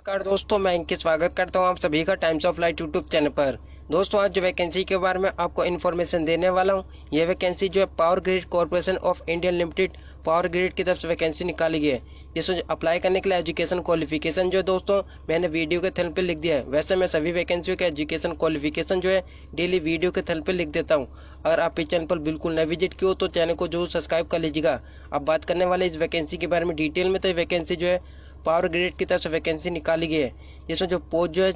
नमस्कार दोस्तों मैं इनके स्वागत करता हूं आप सभी का Times of Light YouTube channel पर दोस्तों आज जो वैकेंसी के बारे में आपको इन्फॉर्मेशन देने वाला हूं यह वैकेंसी जो है Power Grid Corporation of Indian Limited Power Grid की तरफ से वैकेंसी निकाली गई है जिसमें अप्लाई करने के लिए एजुकेशन क्वालिफिकेशन जो है दोस्तों मैंने वीडियो के थल पर लिख दिया है वैसे मैं सभी वैकेंसियों के एजुकेशन क्वालिफिकेशन जो है डेली वीडियो के थल पर लिख देता हूँ अगर आप इस चैनल पर बिल्कुल न विजिट किए तो चैनल को जरूर सब्सक्राइब कर लीजिएगा अब बात करने वाले इस वैकेंसी के बारे में डिटेल में तो वैकेंसी जो है पावर ग्रेड की तरफ से वैकेंसी निकाली गई है जिसमें जो पोस्ट जो है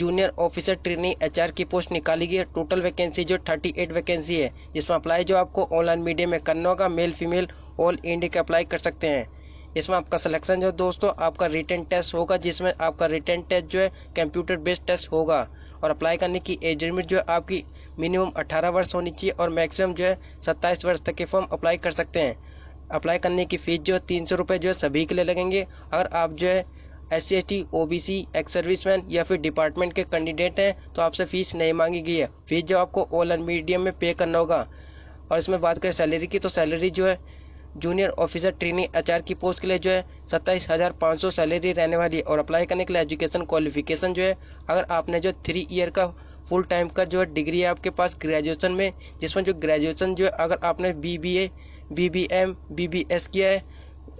जूनियर ऑफिसर ट्रेनिंग एचआर की पोस्ट निकाली गई है टोटल वैकेंसी जो 38 वैकेंसी है जिसमें अप्लाई जो आपको ऑनलाइन मीडिया में करना होगा मेल फीमेल ऑल इंडिया के अप्लाई कर सकते हैं इसमें आपका सिलेक्शन जो दोस्तों आपका रिटर्न टेस्ट होगा जिसमें आपका रिटर्न टेस्ट जो है कंप्यूटर बेस्ड टेस्ट होगा और अप्लाई करने की एज लिमिट जो है आपकी मिनिमम 18 वर्ष होनी चाहिए और मैक्सिमम जो है 27 वर्ष तक के फॉर्म अप्लाई कर सकते हैं अप्लाई करने की फ़ीस जो है तीन सौ रुपये जो है सभी के लिए लगेंगे अगर आप जो है S C S T O B C ex serviceman या फिर डिपार्टमेंट के कैंडिडेट हैं तो आपसे फ़ीस नहीं मांगी गई है फीस जो आपको ऑल एंड मीडियम में पे करना होगा और इसमें बात करें सैलरी की तो सैलरी जो है जूनियर ऑफिसर ट्रेनिंग एचआर की पोस्ट के लिए जो है सत्ताईस हज़ार पाँच सौ सैलरी रहने वाली है और अप्लाई करने के लिए एजुकेशन क्वालिफिकेशन जो है अगर आपने जो थ्री ईयर का फुल टाइम का जो है डिग्री है आपके पास ग्रेजुएशन में जिसमें जो ग्रेजुएशन जो है अगर आपने B B A B B M B B S किया है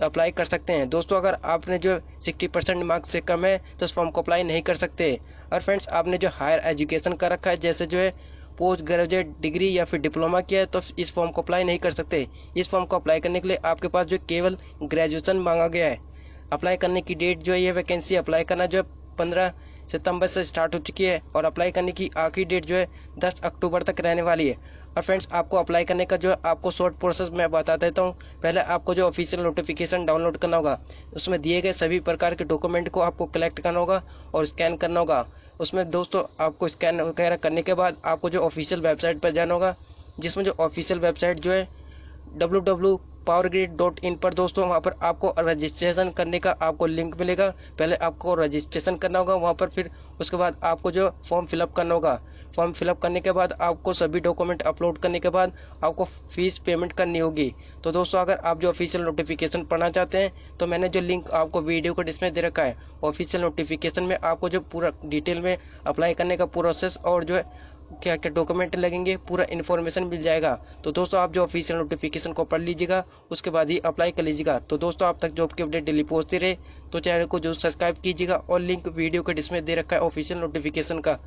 अप्लाई कर सकते हैं दोस्तों अगर आपने जो 60 परसेंट मार्क्स से कम है तो उस फॉर्म को अप्लाई नहीं कर सकते और फ्रेंड्स आपने जो हायर एजुकेशन कर रखा है जैसे जो है पोस्ट ग्रेजुएट डिग्री या फिर डिप्लोमा किया है तो इस फॉर्म को अप्लाई नहीं कर सकते इस फॉर्म को अप्लाई करने के लिए आपके पास जो केवल ग्रेजुएशन मांगा गया है अप्लाई करने की डेट जो है ये वैकेंसी अप्लाई करना जो है पंद्रह सितंबर से स्टार्ट हो चुकी है और अप्लाई करने की आखिरी डेट जो है 10 अक्टूबर तक रहने वाली है और फ्रेंड्स आपको अप्लाई करने का जो है आपको शॉर्ट प्रोसेस मैं बता देता हूँ पहले आपको जो ऑफिशियल नोटिफिकेशन डाउनलोड करना होगा उसमें दिए गए सभी प्रकार के डॉक्यूमेंट को आपको कलेक्ट करना होगा और स्कैन करना होगा उसमें दोस्तों आपको स्कैन वगैरह करने के बाद आपको जो ऑफिशियल वेबसाइट पर जाना होगा जिसमें जो ऑफिशियल वेबसाइट जो है W Power Grid dot in पर दोस्तों वहाँ पर आपको रजिस्ट्रेशन करने का आपको लिंक मिलेगा पहले आपको रजिस्ट्रेशन करना होगा वहाँ पर फिर उसके बाद आपको जो फॉर्म फिलअप करना होगा फॉर्म फिलअप करने के बाद आपको सभी डॉक्यूमेंट अपलोड करने के बाद आपको फीस पेमेंट करनी होगी तो दोस्तों अगर आप जो ऑफिशियल नोटिफिकेशन पढ़ना चाहते हैं तो मैंने जो लिंक आपको वीडियो को डिस्प्ले दे रखा है ऑफिशियल नोटिफिकेशन में आपको जो पूरा डिटेल में अप्लाई करने का प्रोसेस और जो है क्या क्या डॉक्यूमेंट लगेंगे पूरा इन्फॉर्मेशन मिल जाएगा तो दोस्तों आप जो ऑफिशियल नोटिफिकेशन को पढ़ लीजिएगा उसके बाद ही अप्लाई कर लीजिएगा तो दोस्तों आप तक जॉब की अपडेट डेली पहुँचती रहे तो चैनल को जो सब्सक्राइब कीजिएगा और लिंक वीडियो के डिस्प्ले दे रखा है ऑफिशियल नोटिफिकेशन का